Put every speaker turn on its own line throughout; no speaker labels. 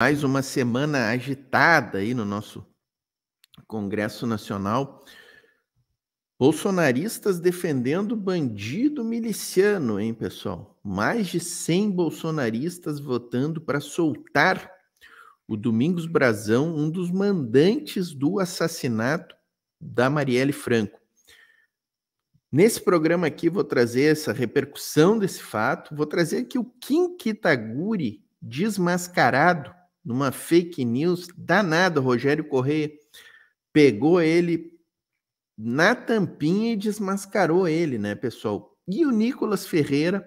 mais uma semana agitada aí no nosso Congresso Nacional. Bolsonaristas defendendo bandido miliciano, hein, pessoal? Mais de 100 bolsonaristas votando para soltar o Domingos Brazão, um dos mandantes do assassinato da Marielle Franco. Nesse programa aqui vou trazer essa repercussão desse fato, vou trazer aqui o Kim Kitaguri desmascarado numa fake news danada. O Rogério Correia pegou ele na tampinha e desmascarou ele, né, pessoal? E o Nicolas Ferreira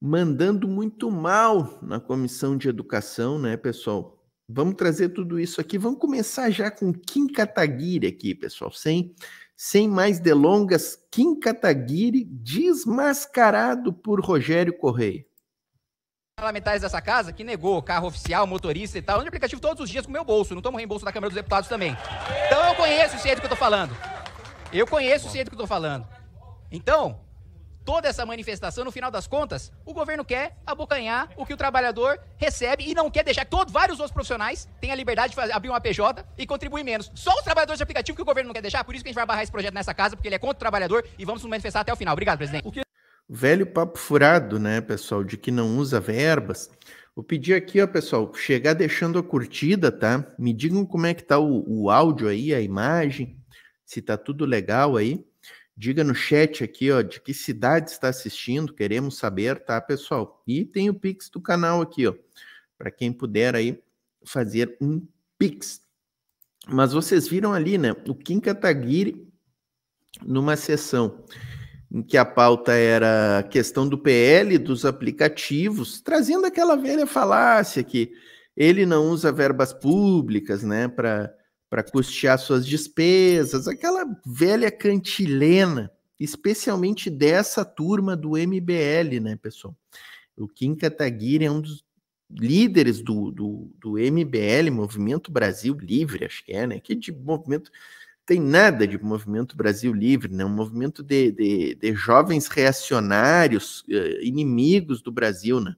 mandando muito mal na comissão de educação, né, pessoal? Vamos trazer tudo isso aqui. Vamos começar já com Kim Kataguiri aqui, pessoal. Sem, sem mais delongas, Kim Kataguiri desmascarado por Rogério Correia
parlamentares dessa casa que negou carro oficial, motorista e tal, onde aplicativo todos os dias com meu bolso, não tomo reembolso da Câmara dos Deputados também. Então eu conheço o jeito que eu tô falando. Eu conheço o jeito que eu tô falando. Então, toda essa manifestação, no final das contas, o governo quer abocanhar o que o trabalhador recebe e não quer deixar que todos, vários outros profissionais tenham a liberdade de fazer, abrir uma PJ e contribuir menos. Só os trabalhadores de aplicativo que o governo não quer deixar, por isso que a gente vai barrar esse projeto nessa casa, porque ele é contra o trabalhador e vamos nos manifestar até o final. Obrigado, presidente
velho papo furado, né, pessoal, de que não usa verbas. Vou pedir aqui, ó, pessoal, chegar deixando a curtida, tá? Me digam como é que tá o, o áudio aí, a imagem, se tá tudo legal aí. Diga no chat aqui, ó, de que cidade está assistindo, queremos saber, tá, pessoal? E tem o Pix do canal aqui, ó, para quem puder aí fazer um Pix. Mas vocês viram ali, né, o Kim Kataguiri numa sessão em que a pauta era a questão do PL dos aplicativos, trazendo aquela velha falácia que ele não usa verbas públicas, né, para para custear suas despesas, aquela velha cantilena, especialmente dessa turma do MBL, né, pessoal? O Kim Kataguiri é um dos líderes do, do, do MBL, Movimento Brasil Livre, acho que é, né? Que de movimento tem nada de movimento Brasil Livre, né? um movimento de, de, de jovens reacionários, eh, inimigos do Brasil. Né?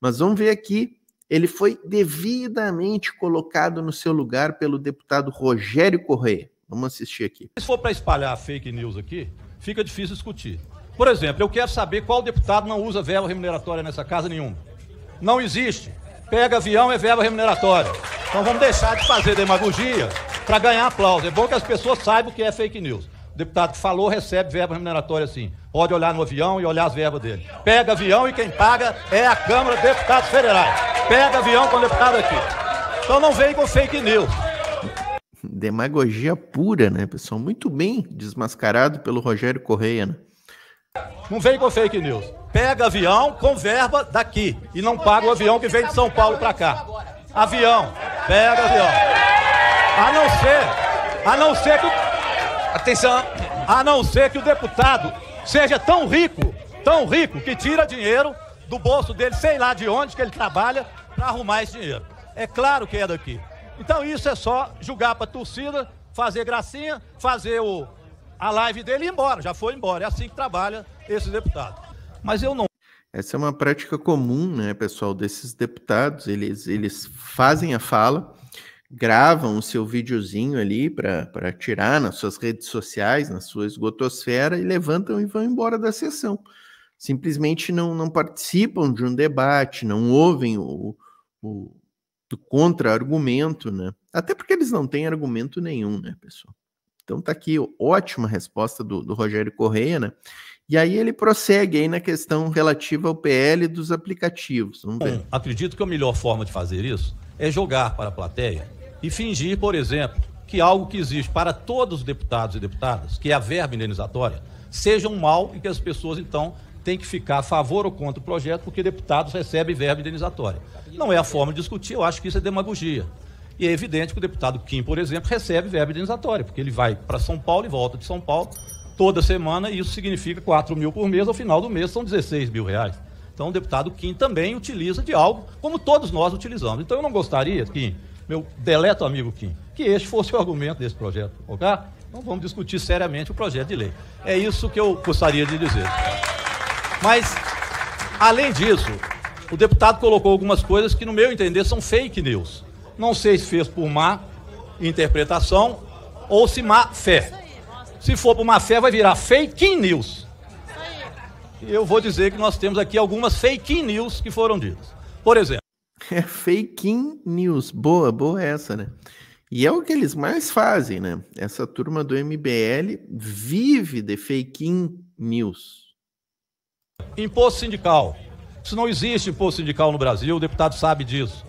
Mas vamos ver aqui, ele foi devidamente colocado no seu lugar pelo deputado Rogério Corrêa. Vamos assistir aqui.
Se for para espalhar fake news aqui, fica difícil discutir. Por exemplo, eu quero saber qual deputado não usa verba remuneratória nessa casa nenhuma. Não existe pega avião é verba remuneratória. Então vamos deixar de fazer demagogia para ganhar aplauso. É bom que as pessoas saibam o que é fake news. O deputado que falou recebe verba remuneratória assim. Pode olhar no avião e olhar as verbas dele. Pega avião e quem paga é a Câmara de Deputados Federais. Pega avião com o deputado aqui. Então não vem com fake news.
Demagogia pura, né, pessoal? Muito bem desmascarado pelo Rogério Correia, né?
Não vem com fake news. Pega avião com verba daqui e não paga o avião que vem de São Paulo para cá. Avião, pega avião. A não ser, a não ser que atenção, a não ser que o deputado seja tão rico, tão rico que tira dinheiro do bolso dele, sei lá de onde que ele trabalha para arrumar esse dinheiro. É claro que é daqui. Então isso é só julgar para torcida, fazer gracinha, fazer o a live dele e ir embora, já foi embora. É assim que trabalha esse deputado.
Mas eu não. Essa é uma prática comum, né, pessoal, desses deputados. Eles, eles fazem a fala, gravam o seu videozinho ali para tirar nas suas redes sociais, na sua esgotosfera, e levantam e vão embora da sessão. Simplesmente não, não participam de um debate, não ouvem o, o, o contra-argumento, né? Até porque eles não têm argumento nenhum, né, pessoal? Então tá aqui, ótima resposta do, do Rogério Correia, né? E aí ele prossegue aí na questão relativa ao PL dos aplicativos. Vamos ver.
acredito que a melhor forma de fazer isso é jogar para a plateia e fingir, por exemplo, que algo que existe para todos os deputados e deputadas, que é a verba indenizatória, seja um mal e que as pessoas então têm que ficar a favor ou contra o projeto porque deputados recebem verba indenizatória. Não é a forma de discutir, eu acho que isso é demagogia. E é evidente que o deputado Kim, por exemplo, recebe verba indenizatória, porque ele vai para São Paulo e volta de São Paulo toda semana, e isso significa 4 mil por mês, ao final do mês são 16 mil reais. Então o deputado Kim também utiliza de algo, como todos nós utilizamos. Então eu não gostaria, Kim, meu deleto amigo Kim, que este fosse o argumento desse projeto, ok? Então vamos discutir seriamente o projeto de lei. É isso que eu gostaria de dizer. Mas, além disso, o deputado colocou algumas coisas que, no meu entender, são fake news. Não sei se fez por má interpretação ou se má fé. Se for por má fé, vai virar fake news. eu vou dizer que nós temos aqui algumas fake news que foram ditas. Por exemplo.
É fake news. Boa, boa essa, né? E é o que eles mais fazem, né? Essa turma do MBL vive de fake news.
Imposto sindical. Isso não existe imposto sindical no Brasil,
o deputado sabe disso.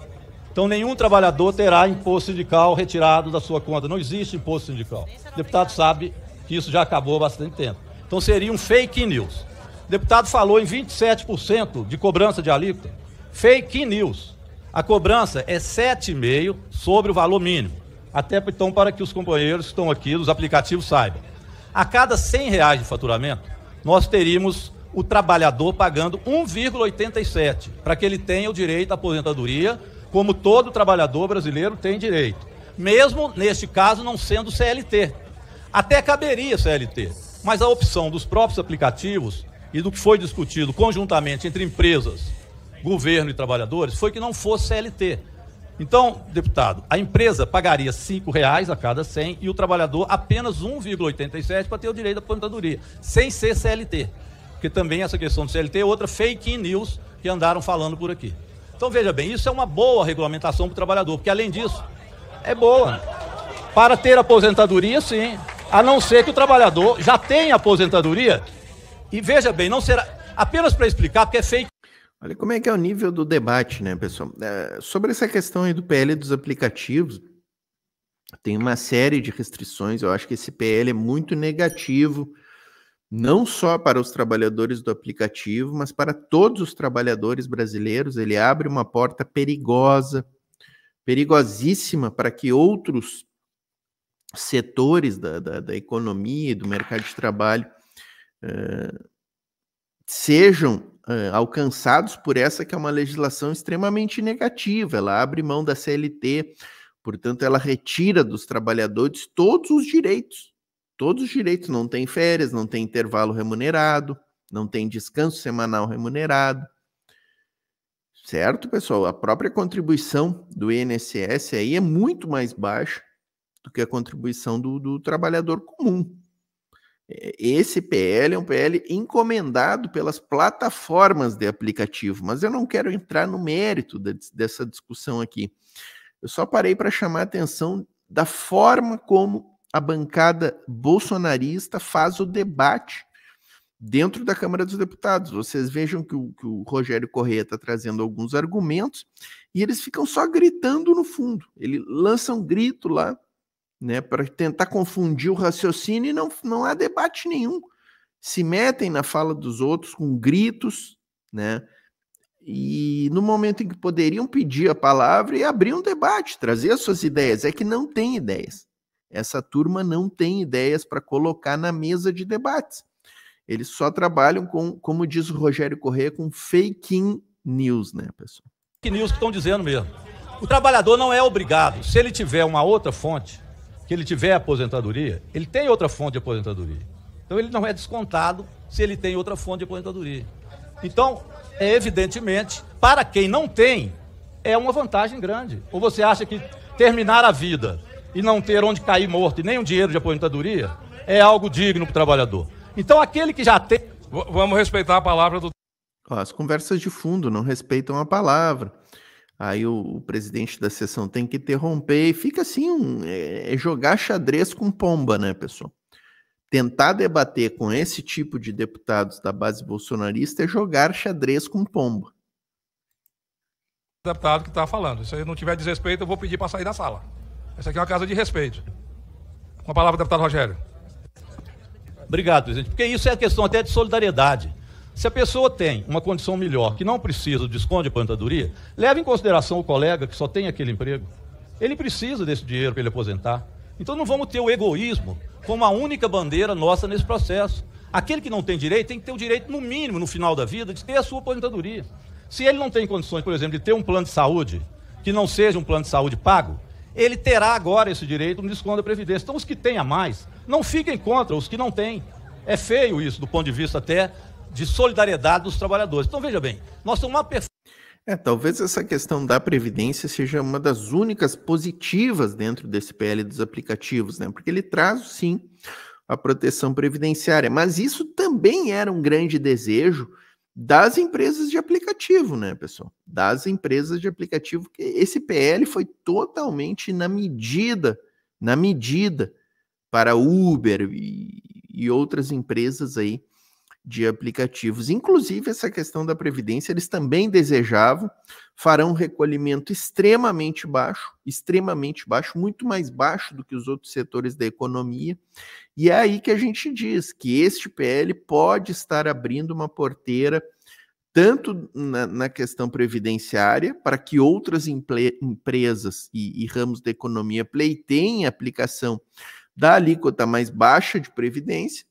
Então, nenhum trabalhador terá imposto sindical retirado da sua conta. Não existe imposto sindical. É o deputado sabe que isso já acabou há bastante tempo. Então, seria um fake news. O deputado falou em 27% de cobrança de alíquota. Fake news. A cobrança é 7,5% sobre o valor mínimo. Até então, para que os companheiros que estão aqui, os aplicativos, saibam. A cada 100 reais de faturamento, nós teríamos o trabalhador pagando 1,87 para que ele tenha o direito à aposentadoria como todo trabalhador brasileiro tem direito, mesmo neste caso não sendo CLT. Até caberia CLT, mas a opção dos próprios aplicativos e do que foi discutido conjuntamente entre empresas, governo e trabalhadores foi que não fosse CLT. Então, deputado, a empresa pagaria R$ reais a cada 100 e o trabalhador apenas 1,87 para ter o direito à plantadoria, sem ser CLT. Porque também essa questão do CLT é outra fake news que andaram falando por aqui. Então veja bem, isso é uma boa regulamentação para o trabalhador, porque além disso, é boa. Para ter aposentadoria, sim. A não ser que o trabalhador já tenha aposentadoria. E veja bem, não será. Apenas
para explicar, porque é feito. Olha como é que é o nível do debate, né, pessoal? É, sobre essa questão aí do PL dos aplicativos, tem uma série de restrições. Eu acho que esse PL é muito negativo não só para os trabalhadores do aplicativo, mas para todos os trabalhadores brasileiros. Ele abre uma porta perigosa, perigosíssima, para que outros setores da, da, da economia e do mercado de trabalho uh, sejam uh, alcançados por essa que é uma legislação extremamente negativa. Ela abre mão da CLT, portanto, ela retira dos trabalhadores todos os direitos todos os direitos, não tem férias, não tem intervalo remunerado, não tem descanso semanal remunerado. Certo, pessoal? A própria contribuição do INSS aí é muito mais baixa do que a contribuição do, do trabalhador comum. É, esse PL é um PL encomendado pelas plataformas de aplicativo, mas eu não quero entrar no mérito de, dessa discussão aqui. Eu só parei para chamar a atenção da forma como a bancada bolsonarista faz o debate dentro da Câmara dos Deputados. Vocês vejam que o, que o Rogério Correia está trazendo alguns argumentos e eles ficam só gritando no fundo. Ele lança um grito lá né, para tentar confundir o raciocínio e não, não há debate nenhum. Se metem na fala dos outros com gritos, né? E no momento em que poderiam pedir a palavra e abrir um debate, trazer as suas ideias, é que não tem ideias. Essa turma não tem ideias para colocar na mesa de debates. Eles só trabalham com, como diz o Rogério Corrêa, com fake news, né, pessoal?
Fake news que estão dizendo mesmo. O trabalhador não é obrigado. Se ele tiver uma outra fonte, que ele tiver aposentadoria, ele tem outra fonte de aposentadoria. Então ele não é descontado se ele tem outra fonte de aposentadoria. Então, é evidentemente, para quem não tem, é uma vantagem grande. Ou você acha que terminar a vida e não ter onde cair morto e nem um dinheiro de aposentadoria é algo digno para o trabalhador. Então, aquele que já tem. V vamos respeitar a palavra do.
As conversas de fundo não respeitam a palavra. Aí o, o presidente da sessão tem que interromper e fica assim: um, é, é jogar xadrez com pomba, né, pessoal? Tentar debater com esse tipo de deputados da base bolsonarista é jogar xadrez com pomba.
Deputado que está falando. Se não tiver desrespeito, eu vou pedir para sair da sala. Essa aqui é uma casa de respeito. Com a palavra, deputado Rogério. Obrigado, presidente. Porque isso é questão até de solidariedade. Se a pessoa tem uma condição melhor, que não precisa de esconde de leve em consideração o colega que só tem aquele emprego. Ele precisa desse dinheiro para ele aposentar. Então não vamos ter o egoísmo como a única bandeira nossa nesse processo. Aquele que não tem direito tem que ter o direito, no mínimo, no final da vida, de ter a sua aposentadoria. Se ele não tem condições, por exemplo, de ter um plano de saúde que não seja um plano de saúde pago, ele terá agora esse direito no desconto da Previdência. Então, os que têm a mais, não fiquem contra os que não têm. É feio isso, do ponto de vista até de solidariedade dos
trabalhadores. Então, veja bem, nós temos uma É, talvez essa questão da previdência seja uma das únicas positivas dentro desse PL dos aplicativos, né? Porque ele traz sim a proteção previdenciária, mas isso também era um grande desejo das empresas de aplicativo, né, pessoal? Das empresas de aplicativo, que esse PL foi totalmente na medida, na medida para Uber e, e outras empresas aí de aplicativos. Inclusive, essa questão da previdência, eles também desejavam, farão um recolhimento extremamente baixo, extremamente baixo, muito mais baixo do que os outros setores da economia. E é aí que a gente diz que este PL pode estar abrindo uma porteira tanto na, na questão previdenciária, para que outras empresas e, e ramos da economia pleiteiem a aplicação da alíquota mais baixa de previdência,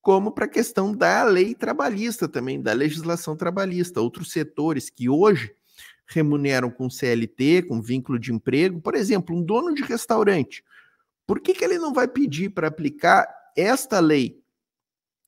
como para a questão da lei trabalhista também, da legislação trabalhista, outros setores que hoje remuneram com CLT, com vínculo de emprego, por exemplo, um dono de restaurante, por que, que ele não vai pedir para aplicar esta lei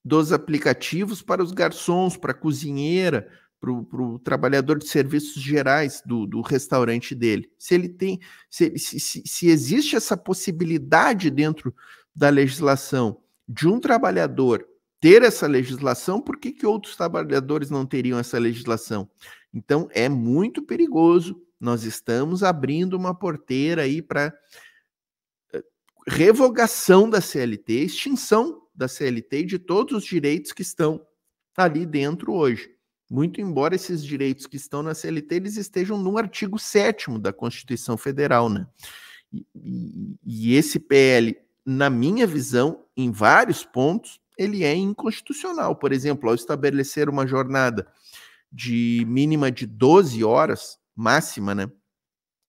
dos aplicativos para os garçons, para a cozinheira, para o trabalhador de serviços gerais do, do, restaurante dele. Se ele tem, se, se, se existe essa possibilidade dentro da legislação de um trabalhador ter essa legislação, por que, que outros trabalhadores não teriam essa legislação? Então, é muito perigoso. Nós estamos abrindo uma porteira aí para eh, revogação da CLT, extinção da CLT e de todos os direitos que estão ali dentro hoje. Muito embora esses direitos que estão na CLT eles estejam no artigo 7 da Constituição Federal, né? E, e, e esse PL na minha visão, em vários pontos, ele é inconstitucional. Por exemplo, ao estabelecer uma jornada de mínima de 12 horas, máxima, né?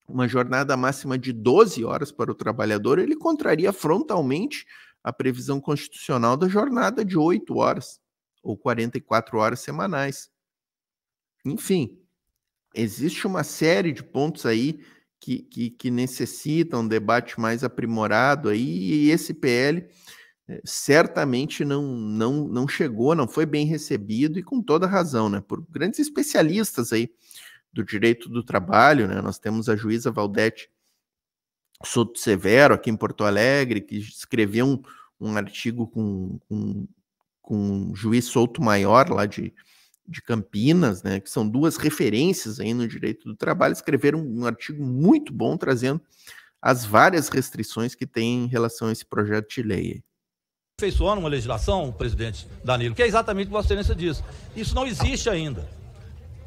Uma jornada máxima de 12 horas para o trabalhador, ele contraria frontalmente a previsão constitucional da jornada de 8 horas ou 44 horas semanais. Enfim, existe uma série de pontos aí que, que, que necessita um debate mais aprimorado aí, e esse PL eh, certamente não, não, não chegou, não foi bem recebido, e com toda razão, né? Por grandes especialistas aí do direito do trabalho, né? Nós temos a juíza Valdete Soto Severo, aqui em Porto Alegre, que escreveu um, um artigo com, com, com um juiz Souto maior lá de, de Campinas, né, que são duas referências aí no direito do trabalho, escreveram um artigo muito bom trazendo as várias restrições que tem em relação a esse projeto de lei.
Feiçoando uma legislação, presidente Danilo, que é exatamente o que Vossa Excelência diz. Isso não existe ainda.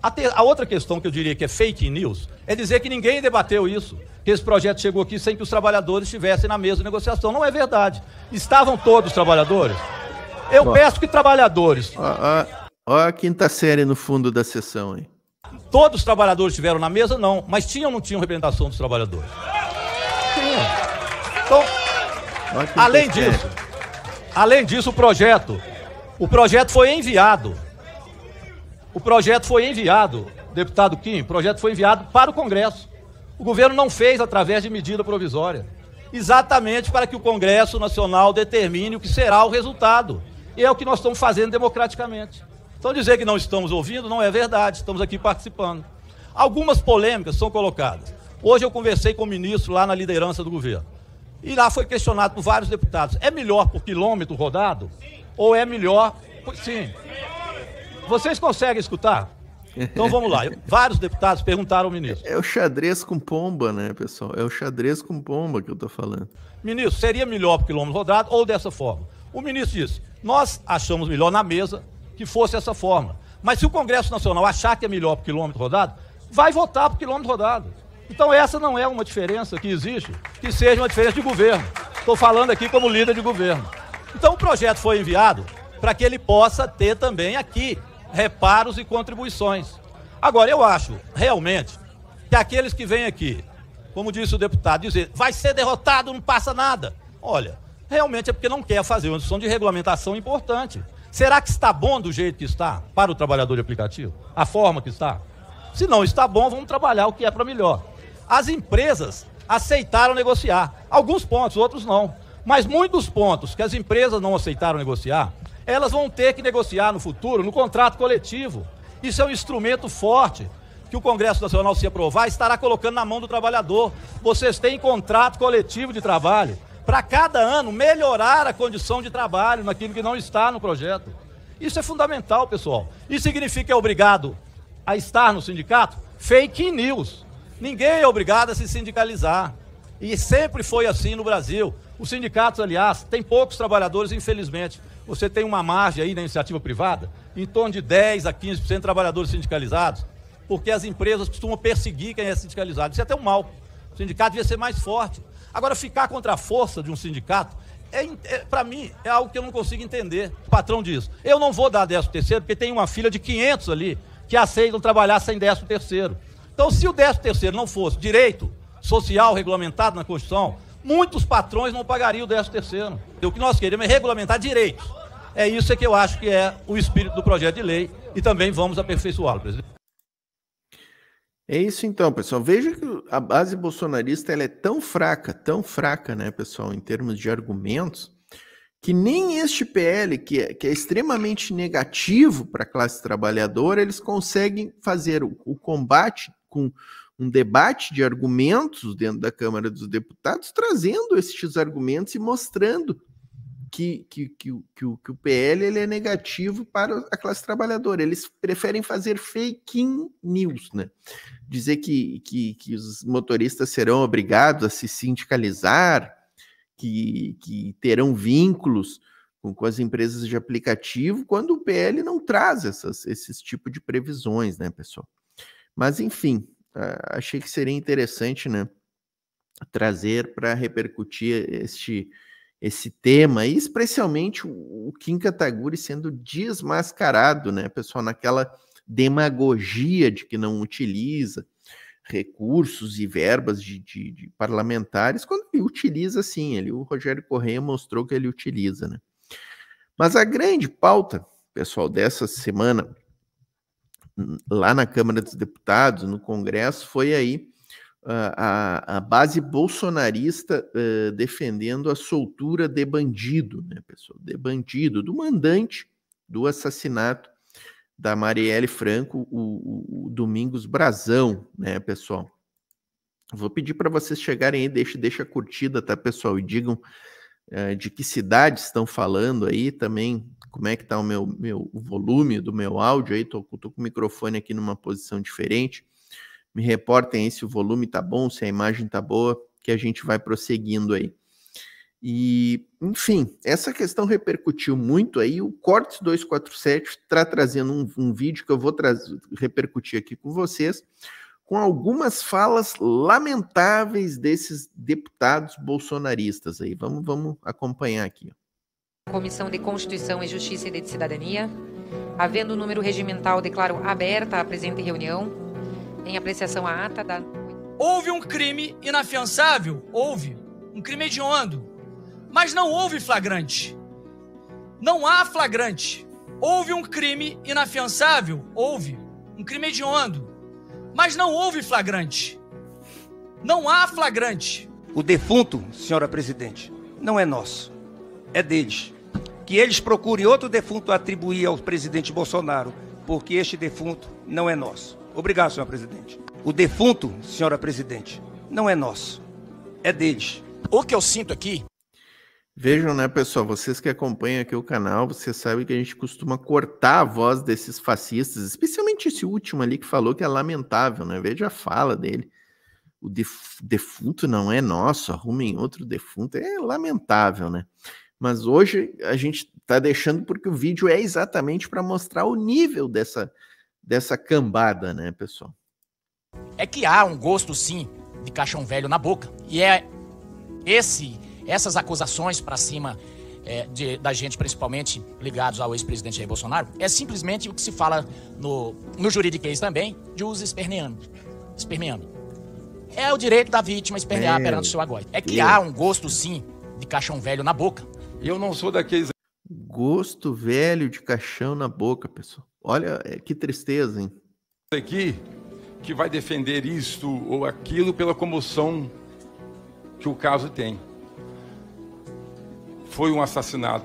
A, a, outra questão que eu diria que é fake news é dizer que ninguém debateu isso, que esse projeto chegou aqui sem que os trabalhadores estivessem na mesa de negociação. Não é verdade. Estavam
todos os trabalhadores? Eu Bom, peço que trabalhadores. Ah, ah Olha a quinta série no fundo da sessão, hein?
Todos os trabalhadores estiveram na mesa? Não. Mas tinha ou não tinha representação dos trabalhadores? Tinha. Então, além disso, além disso, o projeto. O projeto foi enviado. O projeto foi enviado, deputado Kim, o projeto foi enviado para o Congresso. O governo não fez através de medida provisória. Exatamente para que o Congresso Nacional determine o que será o resultado. E é o que nós estamos fazendo democraticamente. Então, dizer que não estamos ouvindo não é verdade, estamos aqui participando. Algumas polêmicas são colocadas. Hoje eu conversei com o ministro lá na liderança do governo. E lá foi questionado por vários deputados: é melhor por quilômetro rodado? Sim. Ou é melhor. Sim. Vocês conseguem
escutar? Então vamos lá. Vários deputados perguntaram ao ministro. É o xadrez com pomba, né, pessoal? É o xadrez com pomba que eu estou falando.
Ministro, seria melhor por quilômetro rodado ou dessa forma? O ministro disse: nós achamos melhor na mesa que fosse essa forma. Mas se o Congresso Nacional achar que é melhor por quilômetro rodado, vai votar por quilômetro rodado. Então essa não é uma diferença que existe, que seja uma diferença de governo. Estou falando aqui como líder de governo. Então o projeto foi enviado para que ele possa ter também aqui reparos e contribuições. Agora, eu acho realmente que aqueles que vêm aqui, como disse o deputado, dizer vai ser derrotado, não passa nada. Olha, realmente é porque não quer fazer uma discussão de regulamentação importante. Será que está bom do jeito que está para o trabalhador de aplicativo? A forma que está? Se não está bom, vamos trabalhar o que é para melhor. As empresas aceitaram negociar. Alguns pontos, outros não. Mas muitos pontos que as empresas não aceitaram negociar, elas vão ter que negociar no futuro no contrato coletivo. Isso é um instrumento forte que o Congresso Nacional, se aprovar, estará colocando na mão do trabalhador. Vocês têm contrato coletivo de trabalho para cada ano melhorar a condição de trabalho naquilo que não está no projeto. Isso é fundamental, pessoal. Isso significa que é obrigado a estar no sindicato? Fake news. Ninguém é obrigado a se sindicalizar. E sempre foi assim no Brasil. Os sindicatos, aliás, têm poucos trabalhadores, infelizmente. Você tem uma margem aí na iniciativa privada, em torno de 10 a 15% de trabalhadores sindicalizados, porque as empresas costumam perseguir quem é sindicalizado. Isso é até um mal. O sindicato devia ser mais forte. Agora, ficar contra a força de um sindicato, é, é para mim, é algo que eu não consigo entender. O patrão diz: eu não vou dar 13 terceiro, porque tem uma fila de 500 ali que aceitam trabalhar sem 13 terceiro. Então, se o 13 terceiro não fosse direito social regulamentado na Constituição, muitos patrões não pagariam o 13 terceiro. o que nós queremos é regulamentar direitos. É isso que eu acho que é o espírito do projeto de lei e também vamos aperfeiçoá-lo, presidente.
É isso então, pessoal. Veja que a base bolsonarista ela é tão fraca, tão fraca, né, pessoal, em termos de argumentos, que nem este PL, que é, que é extremamente negativo para a classe trabalhadora, eles conseguem fazer o, o combate com um debate de argumentos dentro da Câmara dos Deputados, trazendo estes argumentos e mostrando que, que, que, que, o, que o PL ele é negativo para a classe trabalhadora. Eles preferem fazer fake news, né? Dizer que, que, que os motoristas serão obrigados a se sindicalizar, que, que terão vínculos com, com as empresas de aplicativo, quando o PL não traz essas, esses tipos de previsões, né, pessoal? Mas, enfim, achei que seria interessante, né? Trazer para repercutir este esse tema, e especialmente o Kim Kataguri sendo desmascarado, né, pessoal, naquela demagogia de que não utiliza recursos e verbas de, de, de parlamentares, quando ele utiliza sim, ele, o Rogério Correia mostrou que ele utiliza, né. Mas a grande pauta, pessoal, dessa semana, hum, lá na Câmara dos Deputados, no Congresso, foi aí a, a base bolsonarista uh, defendendo a soltura de bandido, né, pessoal? De bandido, do mandante do assassinato da Marielle Franco, o, o, o Domingos Brazão, né, pessoal? Vou pedir para vocês chegarem aí, deixa, deixa a curtida, tá, pessoal? E digam uh, de que cidade estão falando aí também, como é que tá o meu, meu o volume do meu áudio aí, tô, tô com o microfone aqui numa posição diferente me reportem aí se o volume tá bom, se a imagem tá boa, que a gente vai prosseguindo aí. E, enfim, essa questão repercutiu muito aí. O Cortes 247 está trazendo um, um, vídeo que eu vou repercutir aqui com vocês, com algumas falas lamentáveis desses deputados bolsonaristas aí. Vamos, vamos acompanhar aqui.
Comissão de Constituição e Justiça e de Cidadania. Havendo o número regimental, declaro aberta a presente reunião em apreciação à ata da.
Houve um crime inafiançável? Houve. Um crime hediondo. Mas não houve flagrante. Não há flagrante. Houve um crime inafiançável? Houve. Um crime hediondo. Mas não houve flagrante. Não há
flagrante. O defunto, senhora presidente, não é nosso. É deles. Que eles procurem outro defunto atribuir ao presidente Bolsonaro, porque este defunto não é nosso. Obrigado, senhora presidente. O defunto, senhora presidente, não é
nosso, é deles. O que eu sinto aqui. Vejam, né, pessoal, vocês que acompanham aqui o canal, vocês sabem que a gente costuma cortar a voz desses fascistas, especialmente esse último ali que falou que é lamentável, né? Veja a fala dele. O defunto não é nosso, arrumem outro defunto. É lamentável, né? Mas hoje a gente tá deixando porque o vídeo é exatamente para mostrar o nível dessa, dessa cambada, né, pessoal?
É que há um gosto, sim, de caixão velho na boca. E é esse, essas acusações para cima é,
de, da gente, principalmente ligados ao ex-presidente Jair Bolsonaro, é simplesmente o que se fala no,
no juridiquês também, de uso esperneando. esperneando. É o direito da vítima espernear perante o seu agora. É que Deus. há um gosto, sim, de caixão velho na boca. Eu não sou
daqueles. Gosto velho de caixão na boca, pessoal. Olha é, que tristeza, hein?
Aqui que vai defender isto ou aquilo pela comoção que o caso tem. Foi um assassinato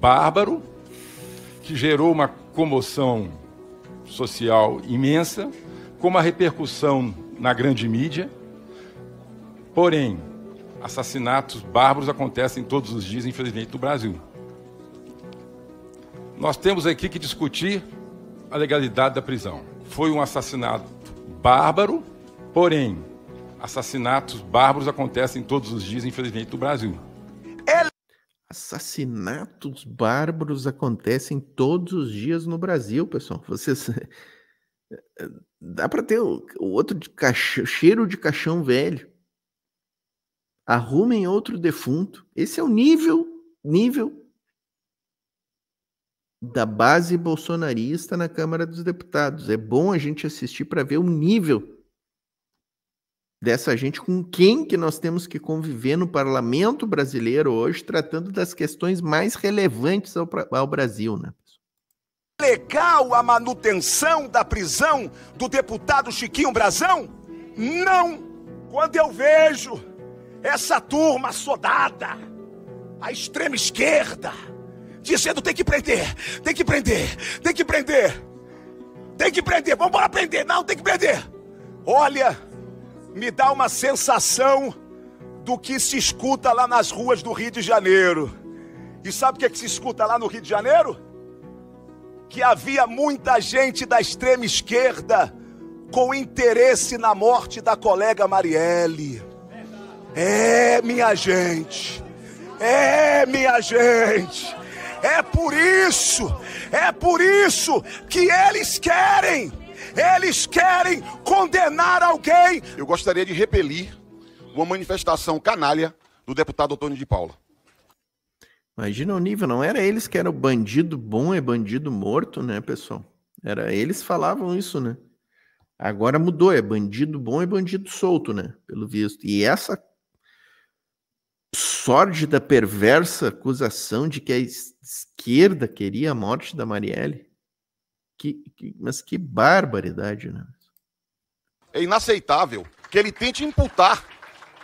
bárbaro que gerou uma comoção social imensa, com uma repercussão na grande mídia. Porém, assassinatos bárbaros acontecem todos os dias, infelizmente, no Brasil. Nós temos aqui que discutir a legalidade da prisão. Foi um assassinato bárbaro, porém, assassinatos bárbaros acontecem todos os dias, infelizmente, no Brasil.
Assassinatos bárbaros acontecem todos os dias no Brasil, pessoal. Vocês. Eh, dá para ter o outro de cheiro de caixão velho. Arrumem outro defunto. Esse é o nível, nível da base bolsonarista na Câmara dos Deputados. É bom a gente assistir para ver o nível dessa gente com quem que nós temos que conviver no parlamento brasileiro hoje, tratando das questões mais relevantes ao, ao Brasil, né? Legal a manutenção da
prisão do deputado Chiquinho Brazão? Não! Quando eu vejo essa turma sodada, a extrema esquerda, dizendo: tem que prender, tem que prender, tem que prender, tem que prender, vamos embora prender, não, tem que prender. Olha, me dá uma sensação do que se escuta lá nas ruas do Rio de Janeiro. E sabe o que, é que se escuta lá no Rio de Janeiro? Que havia muita gente da extrema esquerda com interesse na morte da colega Marielle. É, minha gente. É, minha gente. É por isso, é por isso que eles querem, eles querem condenar alguém. Eu gostaria de repelir uma manifestação canalha do deputado Antônio de Paula.
Imagina o nível, não era eles que eram bandido bom e bandido morto, né, pessoal? Era eles falavam isso, né? Agora mudou, é bandido bom e bandido solto, né? Pelo visto. E essa sórdida, perversa acusação de que a esquerda queria a morte da Marielle? Que, que, mas que barbaridade, né?
É inaceitável que ele tente imputar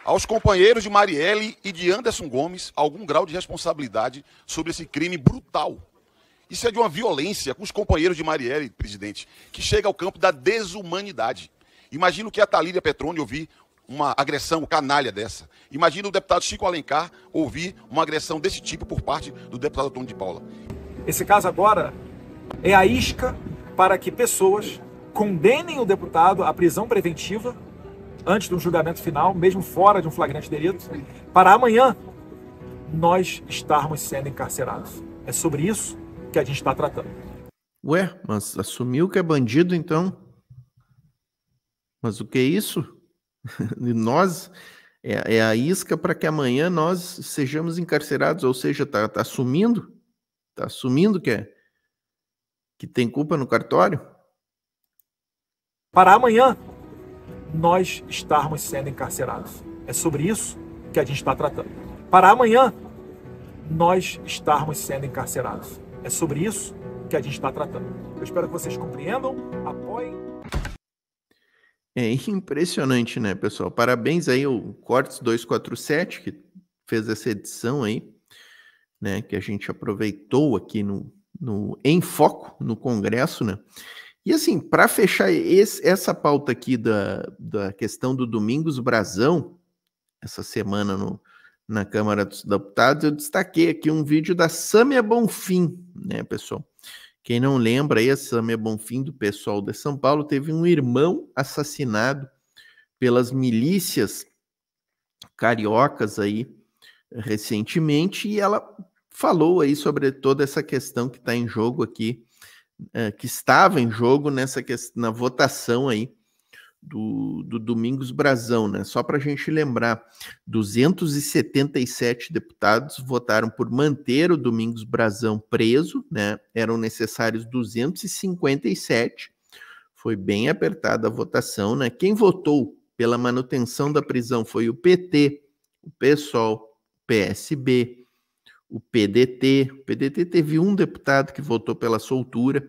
aos companheiros de Marielle e de Anderson Gomes algum grau de responsabilidade sobre esse crime brutal. Isso é de uma violência com os companheiros de Marielle, presidente, que chega ao campo da desumanidade. Imagino que a Talíria Petroni ouvir uma agressão canalha dessa. Imagina o deputado Chico Alencar ouvir uma agressão desse tipo por parte do deputado Antônio de Paula. Esse caso agora é a isca para que pessoas condenem o deputado à prisão preventiva antes de um julgamento final, mesmo fora de um flagrante delito, para amanhã nós estarmos sendo encarcerados. É sobre isso que a gente está tratando.
Ué, mas assumiu que é bandido então? Mas o que é isso? E nós é, é, a isca para que amanhã nós sejamos encarcerados, ou seja, está tá assumindo, tá está assumindo que é que tem culpa no cartório. Para amanhã nós estarmos sendo encarcerados.
É sobre isso que a gente está tratando. Para amanhã nós estarmos sendo encarcerados. É sobre isso que a gente está tratando. Eu espero que vocês compreendam, apoiem.
É impressionante, né, pessoal? Parabéns aí ao Cortes 247, que fez essa edição aí, né, que a gente aproveitou aqui no, no em foco no Congresso, né? E assim, para fechar esse, essa pauta aqui da, da questão do Domingos Brazão, essa semana no, na Câmara dos Deputados, eu destaquei aqui um vídeo da Samia Bonfim, né, pessoal? Quem não lembra, aí, a Samia é Bonfim, do pessoal de São Paulo, teve um irmão assassinado pelas milícias cariocas aí recentemente e ela falou aí sobre toda essa questão que está em jogo aqui, eh, que estava em jogo nessa na votação aí do, do Domingos Brazão, né? Só para a gente lembrar, 277 deputados votaram por manter o Domingos Brazão preso, né? Eram necessários 257. Foi bem apertada a votação, né? Quem votou pela manutenção da prisão foi o PT, o PSOL, PSB, o PDT. O PDT teve um deputado que votou pela soltura.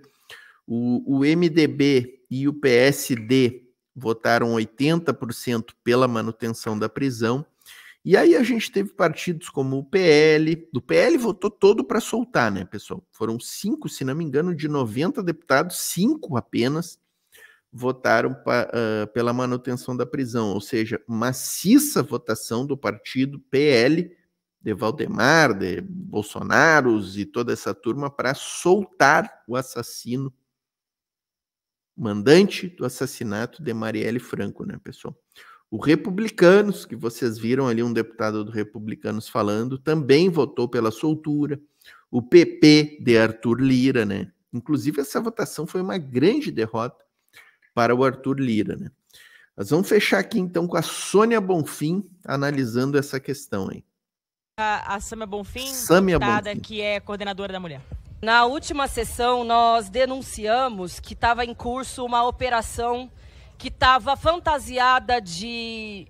O, o MDB e o PSD votaram 80% pela manutenção da prisão. E aí a gente teve partidos como o PL, do PL votou todo para soltar, né, pessoal? Foram cinco, se não me engano, de 90 deputados, cinco apenas votaram uh, pela manutenção da prisão, ou seja, maciça votação do partido PL de Valdemar, de Bolsonaros e toda essa turma para soltar o assassino mandante do assassinato de Marielle Franco, né, pessoal? O Republicanos, que vocês viram ali um deputado do Republicanos falando, também votou pela soltura. O PP de Arthur Lira, né? Inclusive, essa votação foi uma grande derrota para o Arthur Lira, né? Mas vamos fechar aqui então com a Sônia Bonfim analisando essa questão aí.
A, a Sâmia Bonfim, Sâmia deputada Bonfim. que é coordenadora da mulher. Na última sessão, nós denunciamos que estava em curso uma operação que estava fantasiada de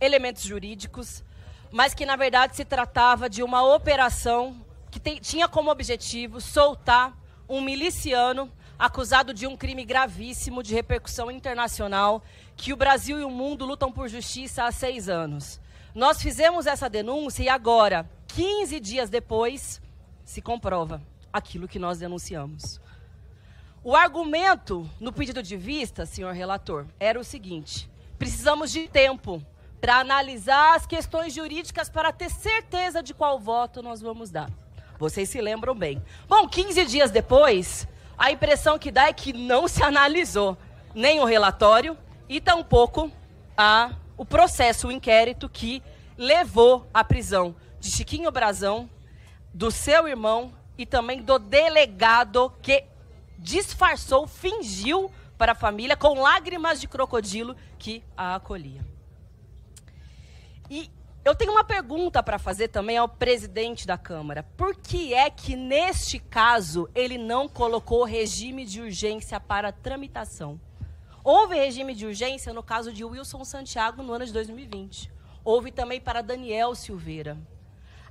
elementos jurídicos, mas que na verdade se tratava de uma operação que tinha como objetivo soltar um miliciano acusado de um crime gravíssimo de repercussão internacional que o Brasil e o mundo lutam por justiça há seis anos. Nós fizemos essa denúncia e agora, 15 dias depois, se comprova aquilo que nós denunciamos. O argumento no pedido de vista, senhor relator, era o seguinte: precisamos de tempo para analisar as questões jurídicas para ter certeza de qual voto nós vamos dar. Vocês se lembram bem. Bom, 15 dias depois, a impressão que dá é que não se analisou nem o relatório e tampouco a, o processo, o inquérito que levou à prisão de Chiquinho Brazão, do seu irmão e também do delegado que disfarçou, fingiu para a família com lágrimas de crocodilo que a acolhia. E eu tenho uma pergunta para fazer também ao presidente da Câmara. Por que é que, neste caso, ele não colocou regime de urgência para tramitação? Houve regime de urgência no caso de Wilson Santiago no ano de 2020. Houve também para Daniel Silveira.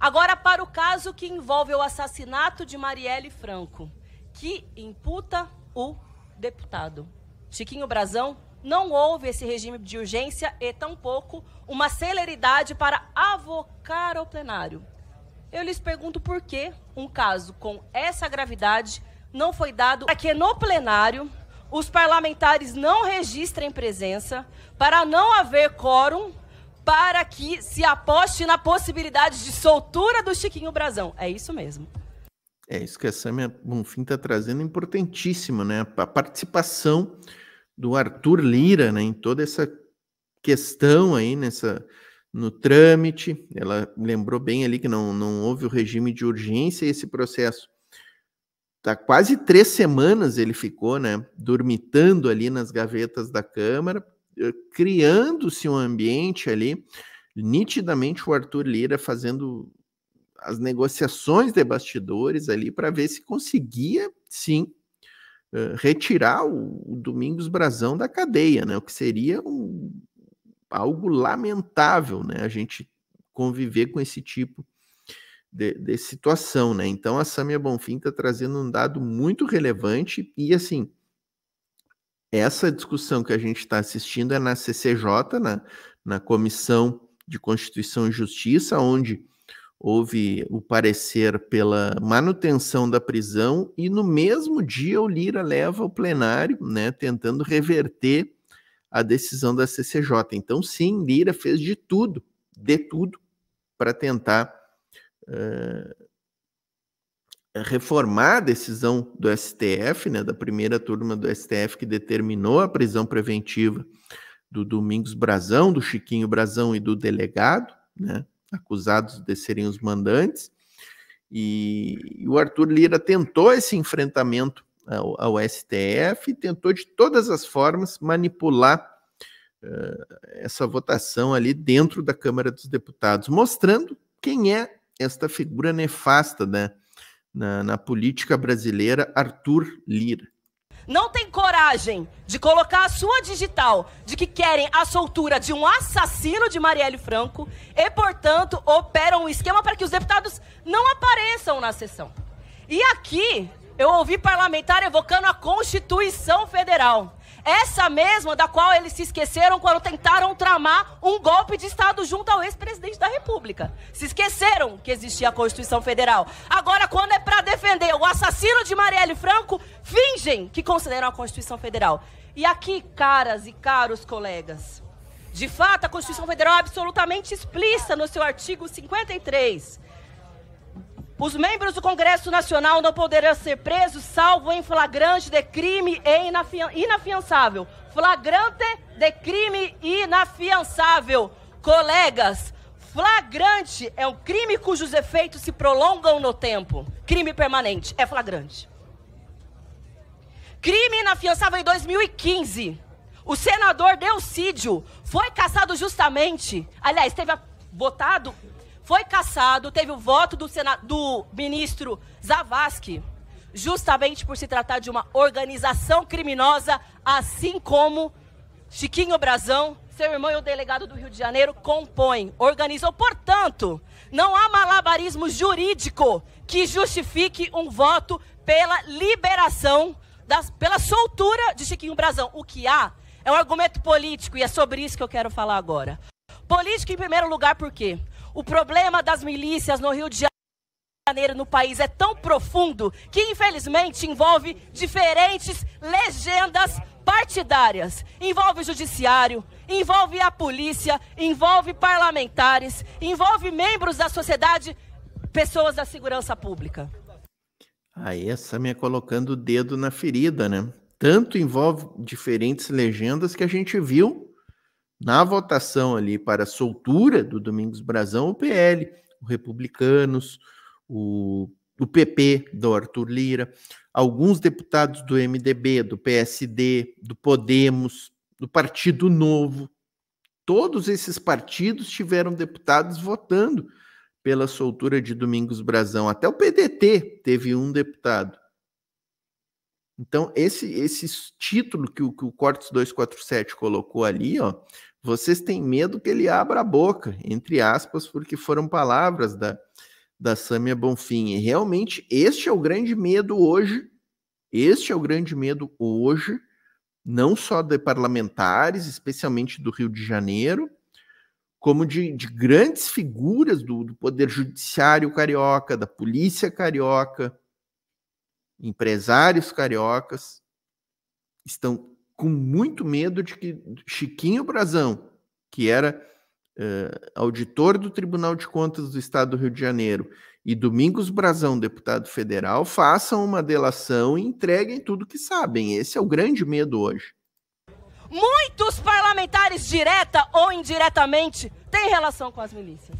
Agora, para o caso que envolve o assassinato de Marielle Franco, que imputa o deputado Chiquinho Brazão, não houve esse regime de urgência e tampouco uma celeridade para avocar ao plenário. Eu lhes pergunto por que um caso com essa gravidade não foi dado para que no plenário os parlamentares não registrem presença para não haver quórum para que se aposte na possibilidade de soltura do Chiquinho brasão É isso mesmo.
É isso que a Samia Bonfim está trazendo, importantíssimo, né? A participação do Arthur Lira, né, em toda essa questão aí nessa no trâmite. Ela lembrou bem ali que não, não houve o regime de urgência e esse processo tá quase três semanas ele ficou, né, dormitando ali nas gavetas da Câmara. Eh, criando-se um ambiente ali, nitidamente o Arthur Lira fazendo as negociações de bastidores ali para ver se conseguia, sim, eh, retirar o, Domingos Brazão da cadeia, né? O que seria um, algo lamentável, né? A gente conviver com esse tipo de, de situação, né? Então a Samia Bonfim está trazendo um dado muito relevante e assim essa discussão que a gente está assistindo é na CCJ, na, né? na Comissão de Constituição e Justiça, onde houve o parecer pela manutenção da prisão e no mesmo dia o Lira leva ao plenário, né, tentando reverter a decisão da CCJ. Então, sim, Lira fez de tudo, de tudo, para tentar uh, reformar a decisão do STF, né, da primeira turma do STF que determinou a prisão preventiva do Domingos Brazão, do Chiquinho Brazão e do delegado, né, acusados de serem os mandantes. E, e o Arthur Lira tentou esse enfrentamento ao, ao, STF e tentou de todas as formas manipular uh, essa votação ali dentro da Câmara dos Deputados, mostrando quem é esta figura nefasta né, na, na política brasileira, Arthur Lira
não tem coragem de colocar a sua digital de que querem a soltura de um assassino de Marielle Franco e, portanto, operam um esquema para que os deputados não apareçam na sessão. E aqui eu ouvi parlamentar evocando a Constituição Federal. Essa mesma da qual eles se esqueceram quando tentaram tramar um golpe de Estado junto ao ex-presidente da República. Se esqueceram que existia a Constituição Federal. Agora, quando é para defender o assassino de Marielle Franco, fingem que consideram a Constituição Federal. E aqui, caras e caros colegas, de fato, a Constituição Federal é absolutamente explícita no seu artigo 53 os membros do Congresso Nacional não poderão ser presos, salvo em flagrante de crime e inafiançável. Flagrante de crime inafiançável. Colegas, flagrante é um crime cujos efeitos se prolongam no tempo. Crime permanente é flagrante. Crime inafiançável em 2015. O senador Delcídio foi caçado justamente. Aliás, teve votado foi cassado, teve o voto do, Sena do ministro Zavascki, justamente por se tratar de uma organização criminosa, assim como Chiquinho Brazão, seu irmão e o delegado do Rio de Janeiro compõem, organizam. Portanto, não há malabarismo jurídico que justifique um voto pela liberação, das, pela soltura de Chiquinho Brazão. O que há é um argumento político e é sobre isso que eu quero falar agora. Político em primeiro lugar, por quê? O problema das milícias no Rio de Janeiro, no país, é tão profundo que, infelizmente, envolve diferentes legendas partidárias. Envolve o judiciário, envolve a polícia, envolve parlamentares, envolve membros da sociedade, pessoas da segurança pública.
Aí ah, essa me é colocando o dedo na ferida, né? Tanto envolve diferentes legendas que a gente viu na votação ali para a soltura do Domingos Brazão, o PL, o Republicanos, o, o PP do Arthur Lira, alguns deputados do MDB, do PSD, do Podemos, do Partido Novo. Todos esses partidos tiveram deputados votando pela soltura de Domingos Brazão. Até o PDT teve um deputado. Então, esse, esse título que o, que o Cortes 247 colocou ali, ó, vocês têm medo que ele abra a boca, entre aspas, porque foram palavras da, da Samia Bonfim. E realmente este é o grande medo hoje. Este é o grande medo hoje, não só de parlamentares, especialmente do Rio de Janeiro, como de, de grandes figuras do, do poder judiciário carioca, da polícia carioca, empresários cariocas, estão com muito medo de que Chiquinho Brazão, que era uh, auditor do Tribunal de Contas do Estado do Rio de Janeiro, e Domingos Brazão, deputado federal, façam uma delação e entreguem tudo que sabem. Esse é o grande medo hoje.
Muitos parlamentares, direta ou indiretamente, têm relação com as milícias.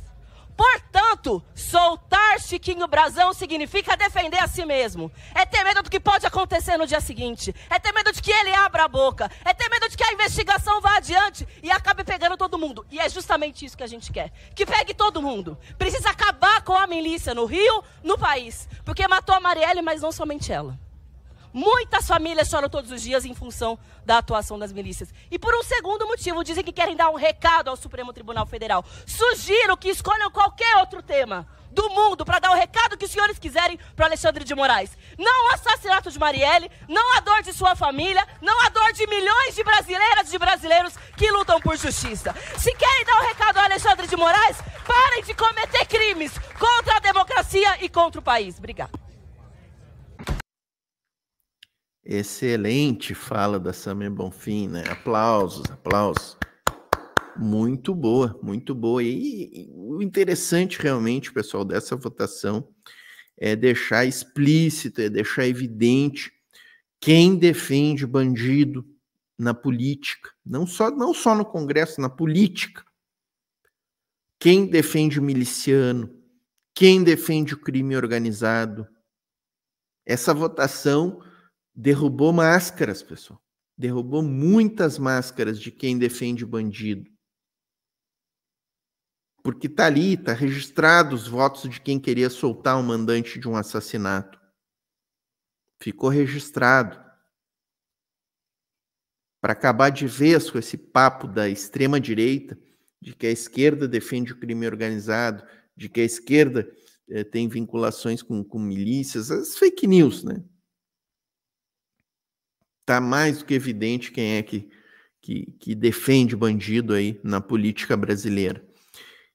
Portanto, soltar Chiquinho Brazão significa defender a si mesmo. É ter medo do que pode acontecer no dia seguinte. É ter medo de que ele abra a boca. É ter medo de que a investigação vá adiante e acabe pegando todo mundo. E é justamente isso que a gente quer. Que pegue todo mundo. Precisa acabar com a milícia no Rio, no país. Porque matou a Marielle, mas não somente ela. Muitas famílias choram todos os dias em função da atuação das milícias. E por um segundo motivo, dizem que querem dar um recado ao Supremo Tribunal Federal. Sugiro que escolham qualquer outro tema do mundo para dar o recado que os senhores quiserem para Alexandre de Moraes. Não o assassinato de Marielle, não a dor de sua família, não a dor de milhões de brasileiras e de brasileiros que lutam por justiça. Se querem dar o um recado ao Alexandre de Moraes, parem de cometer crimes contra a democracia e contra o país. Obrigada.
Excelente fala da Samia Bonfim, né? Aplausos, aplausos. Muito boa, muito boa. E, o interessante realmente, pessoal, dessa votação é deixar explícito, é deixar evidente quem defende bandido na política, não só não só no Congresso, na política. Quem defende miliciano, quem defende o crime organizado. Essa votação derrubou máscaras, pessoal. Derrubou muitas máscaras de quem defende o bandido. Porque tá ali, tá registrado os votos de quem queria soltar o mandante de um assassinato. Ficou registrado. Para acabar de vez com esse papo da extrema direita, de que a esquerda defende o crime organizado, de que a esquerda eh, tem vinculações com, com milícias, as fake news, né? está mais do que evidente quem é que, que, que defende bandido aí na política brasileira.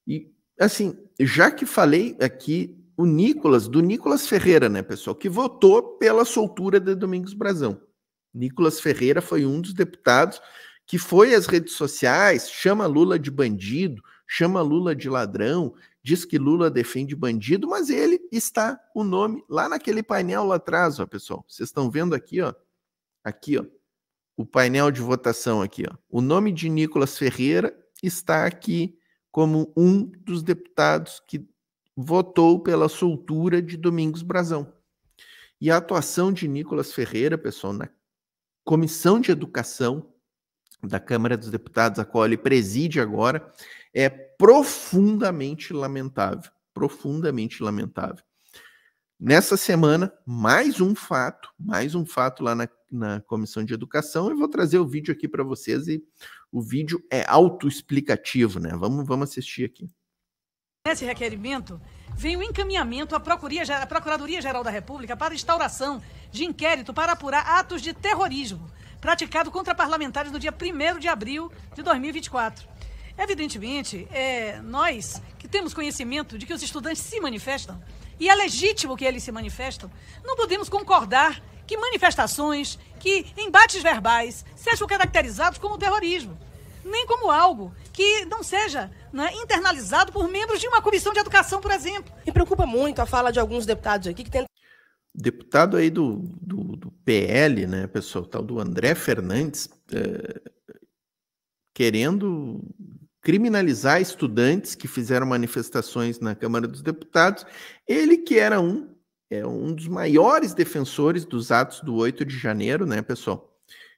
E, assim, já que falei aqui o Nicolas, do Nicolas Ferreira, né, pessoal, que votou pela soltura de Domingos Brazão. Nicolas Ferreira foi um dos deputados que foi às redes sociais, chama Lula de bandido, chama Lula de ladrão, diz que Lula defende bandido, mas ele está o nome lá naquele painel lá atrás, ó, pessoal. Vocês estão vendo aqui, ó aqui, ó, o painel de votação aqui, ó. O nome de Nicolas Ferreira está aqui como um dos deputados que votou pela soltura de Domingos Brazão. E a atuação de Nicolas Ferreira, pessoal, na Comissão de Educação da Câmara dos Deputados, a qual ele preside agora, é profundamente lamentável. Profundamente lamentável. Nessa semana, mais um fato, mais um fato lá na, na Comissão de Educação. Eu vou trazer o vídeo aqui para vocês e o vídeo é autoexplicativo, né? Vamos, vamos assistir aqui.
Nesse requerimento, vem o encaminhamento à Procuradoria-Geral da República para instauração de inquérito para apurar atos de terrorismo praticado contra parlamentares no dia 1 de abril de 2024. Evidentemente, é, nós que temos conhecimento de que os estudantes se manifestam, e é legítimo que eles se manifestam, não podemos concordar que manifestações, que embates verbais sejam caracterizados como terrorismo, nem como algo que não seja né, internalizado por membros de uma comissão de educação, por exemplo. Me preocupa muito a fala de alguns deputados aqui que tentam.
Deputado aí do, do, do PL, né, pessoal, tal do André Fernandes, é, querendo criminalizar estudantes que fizeram manifestações na Câmara dos Deputados. Ele que era um é um dos maiores defensores dos atos do 8 de janeiro, né, pessoal?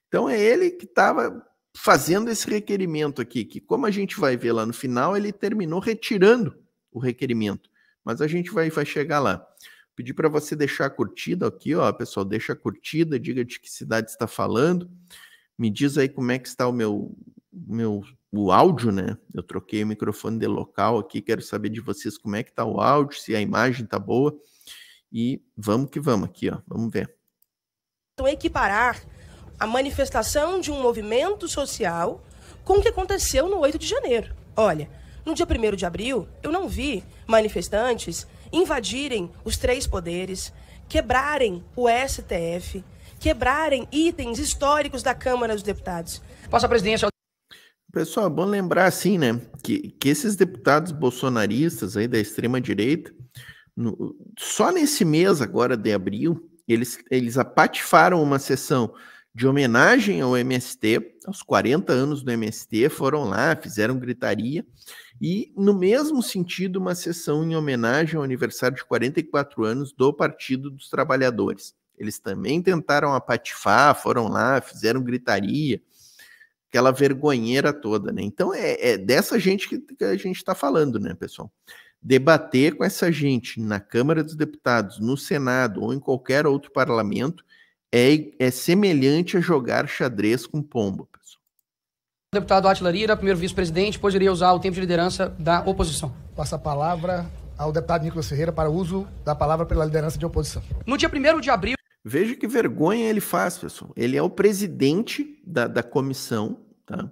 Então é ele que estava fazendo esse requerimento aqui, que como a gente vai ver lá no final, ele terminou retirando o requerimento. Mas a gente vai, vai chegar lá. Pedi para você deixar a curtida aqui, ó, pessoal, deixa a curtida, diga de que cidade está falando. Me diz aí como é que está o meu meu o áudio, né? Eu troquei o microfone de local aqui, quero saber de vocês como é que tá o áudio, se a imagem tá boa. E vamos que vamos aqui, ó. Vamos ver.
Então equiparar a manifestação de um movimento social com o que aconteceu no 8 de janeiro. Olha, no dia 1 de abril, eu não vi manifestantes invadirem os três poderes, quebrarem o STF, quebrarem itens históricos da Câmara dos Deputados.
Passa a presidência Pessoal, é bom lembrar assim, né, que, que esses deputados bolsonaristas aí da extrema direita, só nesse mês agora de abril, eles, eles apatifaram uma sessão de homenagem ao MST, aos 40 anos do MST, foram lá, fizeram gritaria, e no mesmo sentido, uma sessão em homenagem ao aniversário de 44 anos do Partido dos Trabalhadores. Eles também tentaram apatifar, foram lá, fizeram gritaria, aquela vergonheira toda, né? Então é, é dessa gente que, que a gente está falando, né, pessoal? Debater com essa gente na Câmara dos Deputados, no Senado ou em qualquer outro parlamento é, é semelhante a jogar xadrez com pombo, pessoal.
deputado Atila Lira, primeiro vice-presidente, poderia usar o tempo de liderança da oposição. Passa a palavra ao deputado Nicolas Ferreira para uso da palavra pela liderança de oposição.
No dia 1 de abril. Veja que vergonha ele faz, pessoal. Ele é o presidente da, da comissão, tá?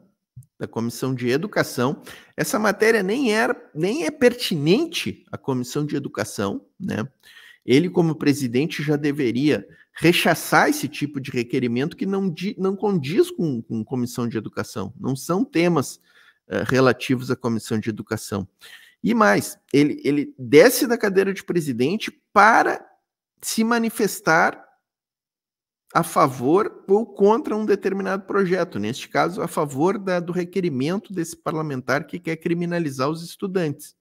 da comissão de educação. Essa matéria nem era nem é pertinente à comissão de educação, né? Ele como presidente já deveria rechaçar esse tipo de requerimento que não, não condiz com, com comissão de educação. Não são temas uh, relativos à comissão de educação. E mais, ele, ele desce da cadeira de presidente para se manifestar a favor ou contra um determinado projeto, neste caso, a favor da, do requerimento desse parlamentar que quer criminalizar os estudantes.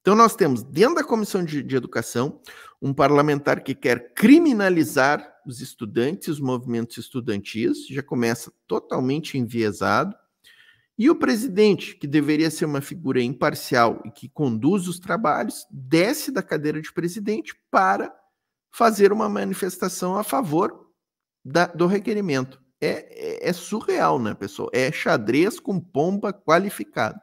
Então, nós temos dentro da Comissão de, de Educação um parlamentar que quer criminalizar os estudantes, os movimentos estudantis, já começa totalmente enviesado, e o presidente, que deveria ser uma figura imparcial e que conduz os trabalhos, desce da cadeira de presidente para fazer uma manifestação a favor da, do requerimento. É, é, é, surreal, né, pessoal? É xadrez com pomba qualificado.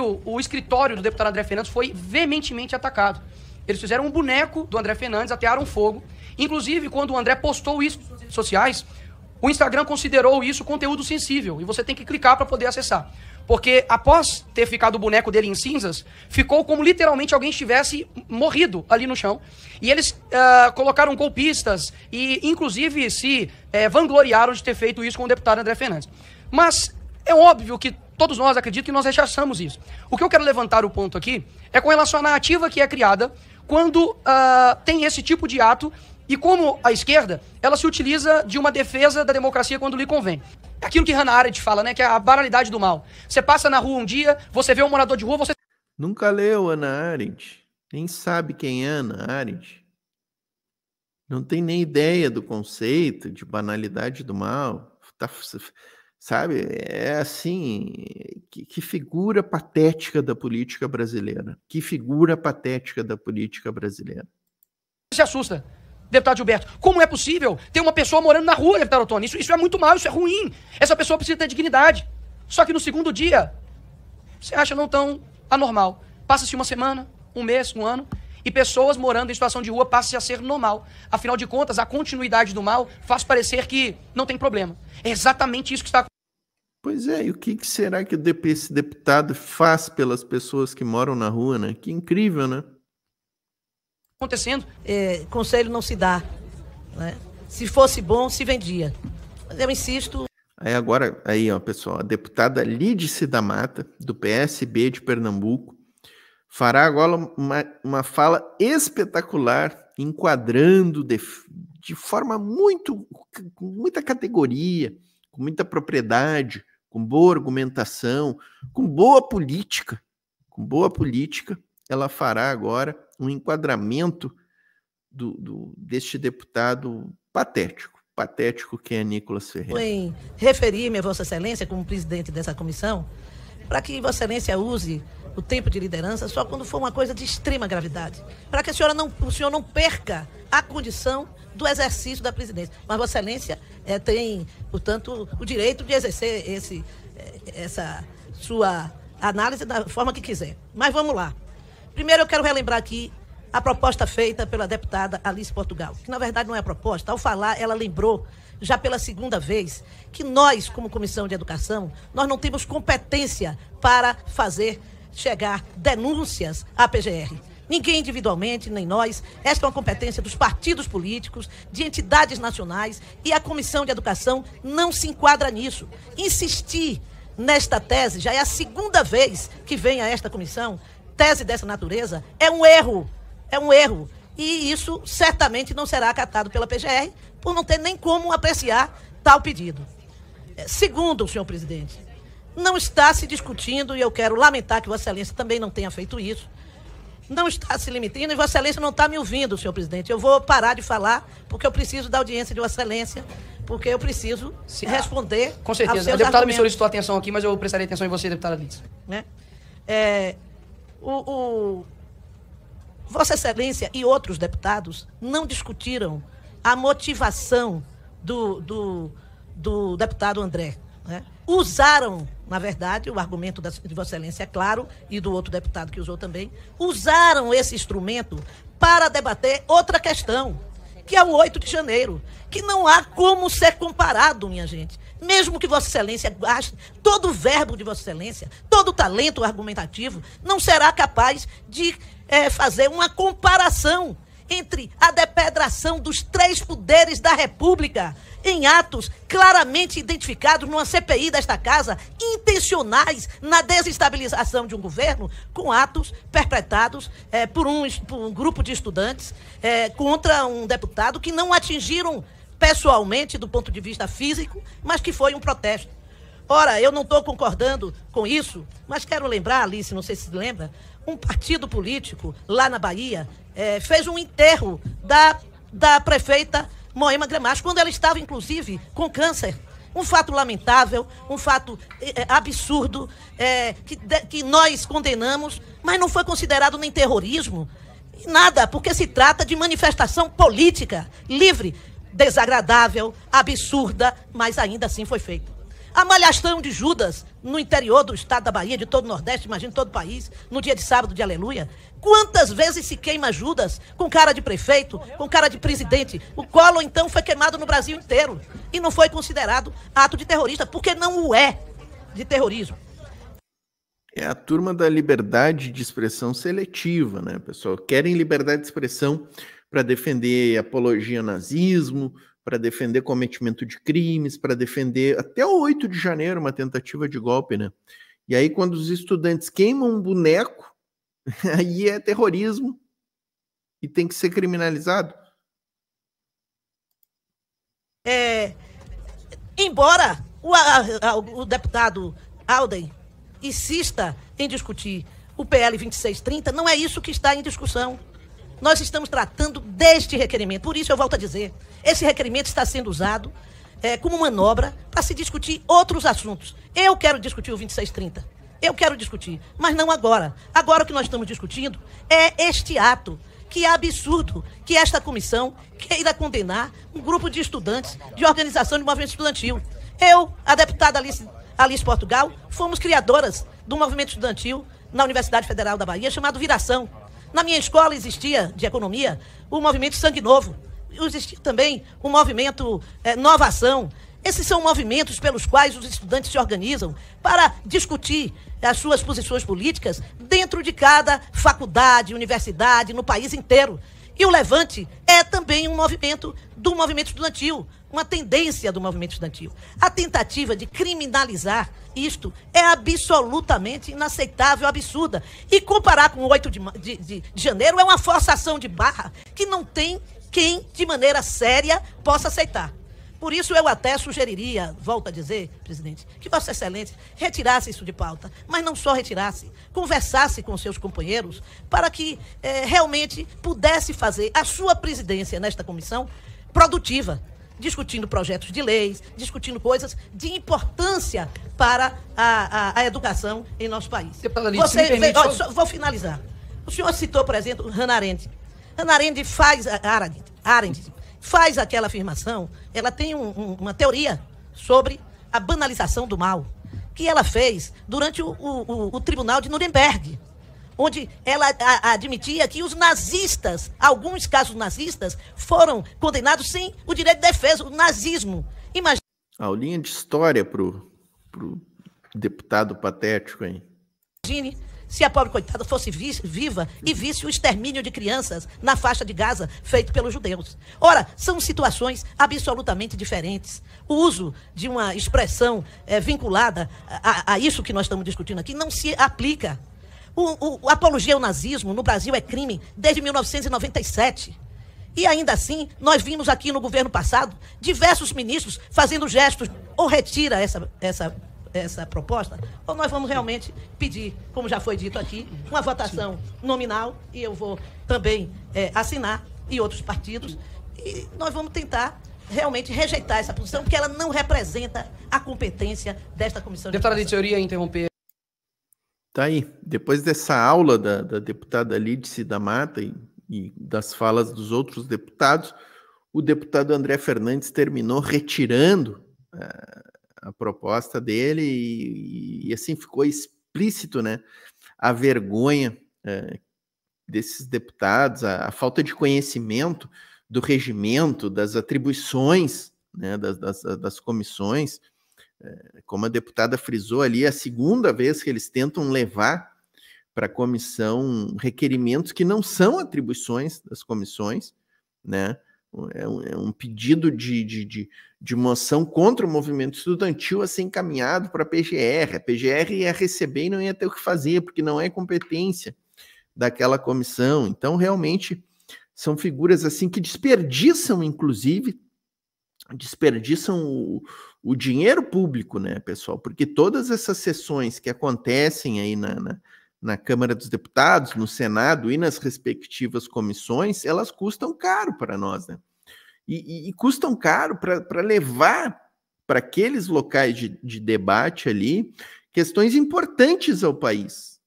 O, o escritório do deputado André Fernandes foi veementemente atacado. Eles fizeram um boneco do André Fernandes, atearam fogo. Inclusive, quando o André postou isso nas redes sociais, o Instagram considerou isso conteúdo sensível e você tem que clicar para poder acessar. Porque após ter ficado o boneco dele em cinzas, ficou como literalmente alguém estivesse morrido ali no chão. E eles uh, colocaram golpistas e, inclusive, se uh, vangloriaram de ter feito isso com o deputado André Fernandes. Mas é óbvio que todos nós acreditamos que nós rechaçamos isso. O que eu quero levantar o ponto aqui é com relação à narrativa que é criada quando uh, tem esse tipo de ato e como a esquerda ela se utiliza de uma defesa da democracia quando lhe convém. Tá Aquilo que Hannah Arendt fala, né? Que é a banalidade do mal. Você passa na rua um dia, você vê um morador de rua,
você. Nunca leu Ana Arendt. Nem sabe quem é Ana Arendt. Não tem nem ideia do conceito de banalidade do mal. Tá, sabe? É assim. Que, que figura patética da política brasileira. Que figura patética da política brasileira.
Se assusta deputado Gilberto. Como é possível ter uma pessoa morando na rua, deputado Otônio? Isso, isso é muito mal, isso é ruim. Essa pessoa precisa ter dignidade. Só que no segundo dia, você acha não tão anormal. Passa-se uma semana, um mês, um ano, e pessoas morando em situação de rua passam a ser normal. Afinal de contas, a continuidade do mal faz parecer que não tem problema. É exatamente isso que está acontecendo.
Pois é, e o que será que esse deputado faz pelas pessoas que moram na rua, né? Que incrível, né?
acontecendo. É,
conselho não se dá. Né? Se fosse bom, se vendia. Mas eu insisto.
Aí agora, aí, ó, pessoal, a deputada Lídice da Mata, do PSB de Pernambuco, fará agora uma, uma fala espetacular, enquadrando de, de forma muito, com muita categoria, com muita propriedade, com boa argumentação, com boa política, com boa política, ela fará agora um enquadramento do, do, deste deputado patético patético que é Nicolas Ferreira.
Em referir-me a Vossa Excelência como presidente dessa comissão, para que Vossa Excelência use o tempo de liderança só quando for uma coisa de extrema gravidade, para que a senhora não, o senhor não perca a condição do exercício da presidência. Mas Vossa Excelência é, tem, portanto, o direito de exercer esse, eh, essa sua análise da forma que quiser. Mas vamos lá. Primeiro, eu quero relembrar aqui a proposta feita pela deputada Alice Portugal, que na verdade não é proposta. Ao falar, ela lembrou, já pela segunda vez, que nós, como Comissão de Educação, nós não temos competência para fazer chegar denúncias à PGR. Ninguém individualmente, nem nós. Esta é uma competência dos partidos políticos, de entidades nacionais, e a Comissão de Educação não se enquadra nisso. Insistir nesta tese já é a segunda vez que vem a esta comissão tese dessa natureza é um erro. É um erro. E isso certamente não será acatado pela PGR, por não ter nem como apreciar tal pedido. É, segundo, senhor presidente, não está se discutindo, e eu quero lamentar que Vossa Excelência também não tenha feito isso, não está se limitando e Vossa Excelência não está me ouvindo, senhor presidente. Eu vou parar de falar, porque eu preciso da audiência de Vossa Excelência, porque eu preciso Sim, responder. Com certeza. A deputada argumentos. me solicitou
atenção aqui, mas eu prestarei atenção em você, deputada Lins.
Né? É, o, o Vossa Excelência e outros deputados não discutiram a motivação do, do, do deputado André. Né? Usaram, na verdade, o argumento da, de Vossa Excelência, é claro, e do outro deputado que usou também, usaram esse instrumento para debater outra questão, que é o 8 de janeiro, que não há como ser comparado, minha gente mesmo que Vossa Excelência gaste todo o verbo de Vossa Excelência, todo o talento argumentativo, não será capaz de é, fazer uma comparação entre a depedração dos três poderes da República em atos claramente identificados numa CPI desta casa, intencionais na desestabilização de um governo, com atos perpetrados é, por, um, por, um, grupo de estudantes é, contra um deputado que não atingiram pessoalmente, do ponto de vista físico, mas que foi um protesto. Ora, eu não estou concordando com isso, mas quero lembrar, Alice, não sei se lembra, um partido político lá na Bahia é, fez um enterro da, da prefeita Moema Gramacho, quando ela estava, inclusive, com câncer. Um fato lamentável, um fato é, absurdo, é, que, de, que nós condenamos, mas não foi considerado nem terrorismo, nada, porque se trata de manifestação política livre desagradável, absurda, mas ainda assim foi feita. A malhação de Judas no interior do estado da Bahia, de todo o Nordeste, imagina todo o país, no dia de sábado de aleluia. Quantas vezes se queima Judas com cara de prefeito, com cara de presidente? O colo então, foi queimado no Brasil inteiro e não foi considerado ato de terrorista, porque não o é de terrorismo.
É a turma da liberdade de expressão seletiva, né, pessoal? Querem liberdade de expressão para defender apologia ao nazismo, para defender cometimento de crimes, para defender até o 8 de janeiro uma tentativa de golpe, né? E aí quando os estudantes queimam um boneco, aí é terrorismo e tem que ser criminalizado. É, embora
o, a, a, o deputado Alden insista em discutir o PL 2630, não é isso que está em discussão nós estamos tratando deste requerimento. Por isso, eu volto a dizer: esse requerimento está sendo usado é, como manobra para se discutir outros assuntos. Eu quero discutir o 2630. Eu quero discutir, mas não agora. Agora o que nós estamos discutindo é este ato. Que absurdo que esta comissão queira condenar um grupo de estudantes de organização de movimento estudantil. Eu, a deputada Alice, Alice Portugal, fomos criadoras do movimento estudantil na Universidade Federal da Bahia, chamado Viração. Na minha escola existia, de economia, o movimento Sangue Novo. Existia também o movimento é, Nova Ação. Esses são movimentos pelos quais os estudantes se organizam para discutir as suas posições políticas dentro de cada faculdade, universidade, no país inteiro. E o Levante é também um movimento do movimento estudantil, uma tendência do movimento estudantil. A tentativa de criminalizar isto é absolutamente inaceitável, absurda. E comparar com o 8 de, de, de, janeiro é uma forçação de barra que não tem quem, de maneira séria, possa aceitar. Por isso, eu até sugeriria, volto a dizer, presidente, que Vossa Excelência retirasse isso de pauta, mas não só retirasse, conversasse com seus companheiros para que eh, realmente pudesse fazer a sua presidência nesta comissão produtiva discutindo projetos de leis, discutindo coisas de importância para a, a, a educação em nosso país. Deputada Você, permite, ó, só, vou finalizar. O senhor citou, por exemplo, Hannah Arendt. Hannah Arendt faz, Arendt, Arendt faz aquela afirmação, ela tem um, um, uma teoria sobre a banalização do mal, que ela fez durante o, o, o, o Tribunal de Nuremberg onde ela a, admitia que os nazistas, alguns casos nazistas, foram condenados sem o direito de defesa, o nazismo. Imagina...
Aulinha de história pro, pro deputado patético, hein?
Imagine se a pobre coitada fosse viva e visse o extermínio de crianças na faixa de Gaza feito pelos judeus. Ora, são situações absolutamente diferentes. O uso de uma expressão é, vinculada a, a isso que nós estamos discutindo aqui não se aplica o, o apologia ao nazismo no Brasil é crime desde 1997. E ainda assim, nós vimos aqui no governo passado diversos ministros fazendo gestos ou retira essa, essa, essa proposta, ou nós vamos realmente pedir, como já foi dito aqui, uma votação nominal e eu vou também é, assinar e outros partidos. E nós vamos tentar realmente rejeitar essa posição, porque ela não representa a competência desta comissão. Deputada de, de teoria,
interromper. Tá aí. Depois dessa aula da, da deputada Lídice da Mata e, e das falas dos outros deputados, o deputado André Fernandes terminou retirando a, eh, a proposta dele e, e, assim ficou explícito, né? A vergonha eh, desses deputados, a, a, falta de conhecimento do regimento, das atribuições, né, das, das, das comissões, é, como a deputada frisou ali, é a segunda vez que eles tentam levar para a comissão requerimentos que não são atribuições das comissões, né? É um, é um pedido de, de, de, de, moção contra o movimento estudantil a ser encaminhado para a PGR. A PGR ia receber e não ia ter o que fazer, porque não é competência daquela comissão. Então, realmente, são figuras assim que desperdiçam, inclusive, desperdiçam o, o dinheiro público, né, pessoal? Porque todas essas sessões que acontecem aí na, na, na, Câmara dos Deputados, no Senado e nas respectivas comissões, elas custam caro para nós, né? E, e, e custam caro para levar para aqueles locais de, de debate ali questões importantes ao país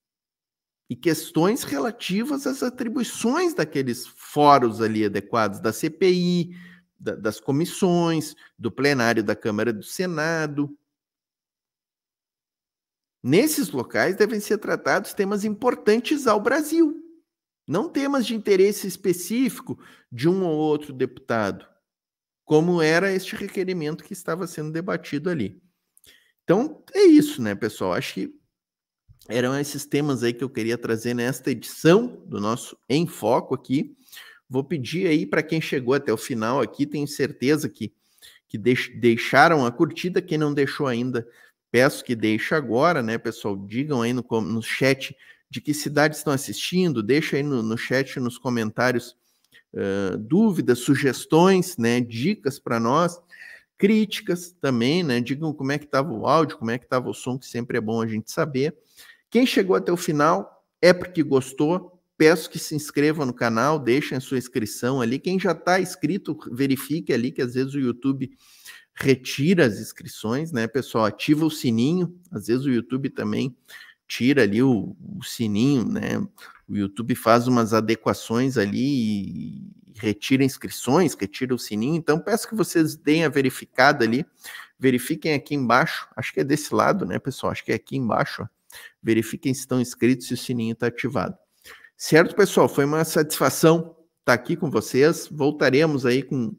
e questões relativas às atribuições daqueles fóruns ali adequados da CPI, da, das comissões, do plenário da Câmara do Senado. Nesses locais devem ser tratados temas importantes ao Brasil, não temas de interesse específico de um ou outro deputado, como era este requerimento que estava sendo debatido ali. Então, é isso, né, pessoal? Acho que eram esses temas aí que eu queria trazer nesta edição do nosso Em Foco aqui. Vou pedir aí para quem chegou até o final aqui, tenho certeza que, que deixaram a curtida, quem não deixou ainda, peço que deixe agora, né, pessoal? Digam aí no, no chat de que cidades estão assistindo, deixa aí no, no chat, nos comentários, uh, dúvidas, sugestões, né, dicas para nós, críticas também, né, digam como é que estava o áudio, como é que estava o som, que sempre é bom a gente saber. Quem chegou até o final é porque gostou, peço que se inscreva no canal, deixem a sua inscrição ali. Quem já está inscrito, verifique ali que às vezes o YouTube retira as inscrições, né, pessoal? Ativa o sininho. Às vezes o YouTube também tira ali o, o sininho, né? O YouTube faz umas adequações ali e retira inscrições, retira o sininho. Então peço que vocês deem a verificada ali. Verifiquem aqui embaixo. Acho que é desse lado, né, pessoal? Acho que é aqui embaixo. Ó. Verifiquem se estão inscritos e o sininho está ativado. Certo, pessoal? Foi uma satisfação estar aqui com vocês. Voltaremos aí com,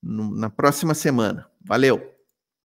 no, na próxima semana. Valeu!